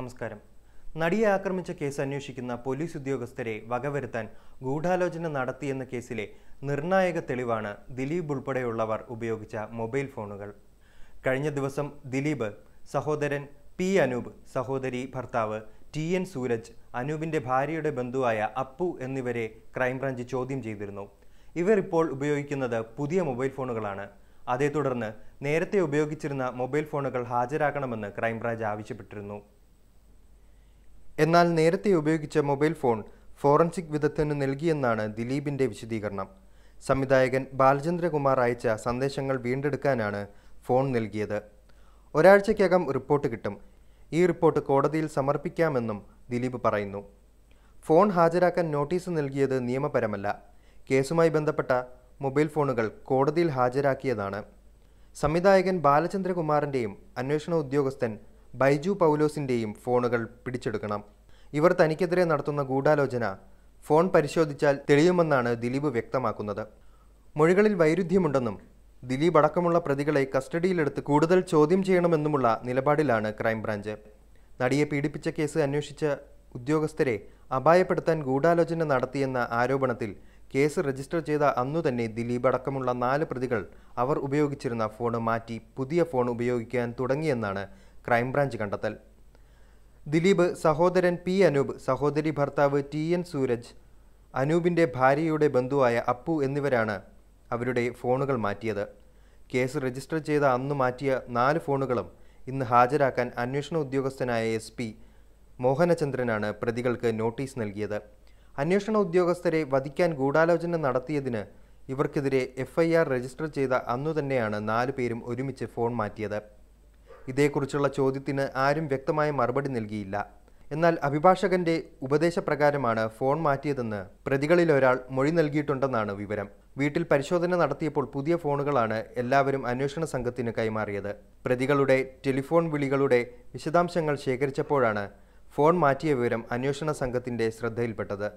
നമസ്കാരം നടിയെ ആക്രമിച്ച കേസ് അന്വേഷിക്കുന്ന പോലീസ് ഉദ്യോഗസ്ഥരെ വകവരുത്താൻ ഗൂഢാലോചന നടത്തിയെന്ന കേസിലെ നിർണായക തെളിവാണ് ദിലീപ് ഉൾപ്പെടെയുള്ളവർ ഉപയോഗിച്ച മൊബൈൽ ഫോണുകൾ കഴിഞ്ഞ ദിവസം ദിലീപ് സഹോദരൻ പി അനൂപ് സഹോദരി ഭർത്താവ് ടി എൻ സൂരജ് അനൂപിൻ്റെ ഭാര്യയുടെ ബന്ധുവായ അപ്പു എന്നിവരെ ക്രൈംബ്രാഞ്ച് ചോദ്യം ചെയ്തിരുന്നു ഇവർ ഇപ്പോൾ ഉപയോഗിക്കുന്നത് പുതിയ മൊബൈൽ ഫോണുകളാണ് അതേ തുടർന്ന് നേരത്തെ ഉപയോഗിച്ചിരുന്ന മൊബൈൽ ഫോണുകൾ ഹാജരാക്കണമെന്ന് ക്രൈംബ്രാഞ്ച് ആവശ്യപ്പെട്ടിരുന്നു എന്നാൽ നേരത്തെ ഉപയോഗിച്ച മൊബൈൽ ഫോൺ ഫോറൻസിക് വിദഗ്ധന് നൽകിയെന്നാണ് ദിലീപിന്റെ വിശദീകരണം സംവിധായകൻ ബാലചന്ദ്രകുമാർ അയച്ച സന്ദേശങ്ങൾ വീണ്ടെടുക്കാനാണ് ഫോൺ നൽകിയത് ഒരാഴ്ചയ്ക്കകം റിപ്പോർട്ട് കിട്ടും ഈ റിപ്പോർട്ട് കോടതിയിൽ സമർപ്പിക്കാമെന്നും ദിലീപ് പറയുന്നു ഫോൺ ഹാജരാക്കാൻ നോട്ടീസ് നൽകിയത് നിയമപരമല്ല കേസുമായി ബന്ധപ്പെട്ട മൊബൈൽ ഫോണുകൾ കോടതിയിൽ ഹാജരാക്കിയതാണ് സംവിധായകൻ ബാലചന്ദ്രകുമാറിൻ്റെയും അന്വേഷണ ഉദ്യോഗസ്ഥൻ ബൈജു പൗലോസിൻ്റെയും ഫോണുകൾ പിടിച്ചെടുക്കണം ഇവർ തനിക്കെതിരെ നടത്തുന്ന ഗൂഢാലോചന ഫോൺ പരിശോധിച്ചാൽ തെളിയുമെന്നാണ് ദിലീപ് വ്യക്തമാക്കുന്നത് മൊഴികളിൽ വൈരുദ്ധ്യമുണ്ടെന്നും ദിലീപ് അടക്കമുള്ള പ്രതികളെ കസ്റ്റഡിയിലെടുത്ത് കൂടുതൽ ചോദ്യം ചെയ്യണമെന്നുമുള്ള നിലപാടിലാണ് ക്രൈംബ്രാഞ്ച് നടിയെ പീഡിപ്പിച്ച കേസ് അന്വേഷിച്ച ഉദ്യോഗസ്ഥരെ അപായപ്പെടുത്താൻ ഗൂഢാലോചന നടത്തിയെന്ന ആരോപണത്തിൽ കേസ് രജിസ്റ്റർ ചെയ്ത അന്നു തന്നെ ദിലീപ് അടക്കമുള്ള നാല് പ്രതികൾ അവർ ഉപയോഗിച്ചിരുന്ന ഫോൺ മാറ്റി പുതിയ ഫോൺ ഉപയോഗിക്കാൻ തുടങ്ങിയെന്നാണ് ക്രൈംബ്രാഞ്ച് കണ്ടെത്തൽ ദിലീപ് സഹോദരൻ പി അനൂപ് സഹോദരി ഭർത്താവ് ടി എൻ സൂരജ് അനൂപിൻ്റെ ഭാര്യയുടെ ബന്ധുവായ അപ്പു എന്നിവരാണ് അവരുടെ ഫോണുകൾ മാറ്റിയത് കേസ് രജിസ്റ്റർ ചെയ്ത അന്ന് മാറ്റിയ നാല് ഫോണുകളും ഇന്ന് ഹാജരാക്കാൻ അന്വേഷണ ഉദ്യോഗസ്ഥനായ എസ് പി മോഹനചന്ദ്രനാണ് പ്രതികൾക്ക് നോട്ടീസ് നൽകിയത് അന്വേഷണ ഉദ്യോഗസ്ഥരെ വധിക്കാൻ ഗൂഢാലോചന നടത്തിയതിന് ഇവർക്കെതിരെ എഫ്ഐആർ രജിസ്റ്റർ ചെയ്ത അന്നു തന്നെയാണ് നാലു പേരും ഒരുമിച്ച് ഫോൺ മാറ്റിയത് ഇതേക്കുറിച്ചുള്ള ചോദ്യത്തിന് ആരും വ്യക്തമായ മറുപടി നൽകിയില്ല എന്നാൽ അഭിഭാഷകന്റെ ഉപദേശപ്രകാരമാണ് ഫോൺ മാറ്റിയതെന്ന് പ്രതികളിൽ ഒരാൾ മൊഴി നൽകിയിട്ടുണ്ടെന്നാണ് വിവരം വീട്ടിൽ പരിശോധന നടത്തിയപ്പോൾ പുതിയ ഫോണുകളാണ് എല്ലാവരും അന്വേഷണ സംഘത്തിന് കൈമാറിയത് പ്രതികളുടെ ടെലിഫോൺ വിളികളുടെ വിശദാംശങ്ങൾ ശേഖരിച്ചപ്പോഴാണ് ഫോൺ മാറ്റിയ വിവരം അന്വേഷണ സംഘത്തിന്റെ ശ്രദ്ധയിൽപ്പെട്ടത്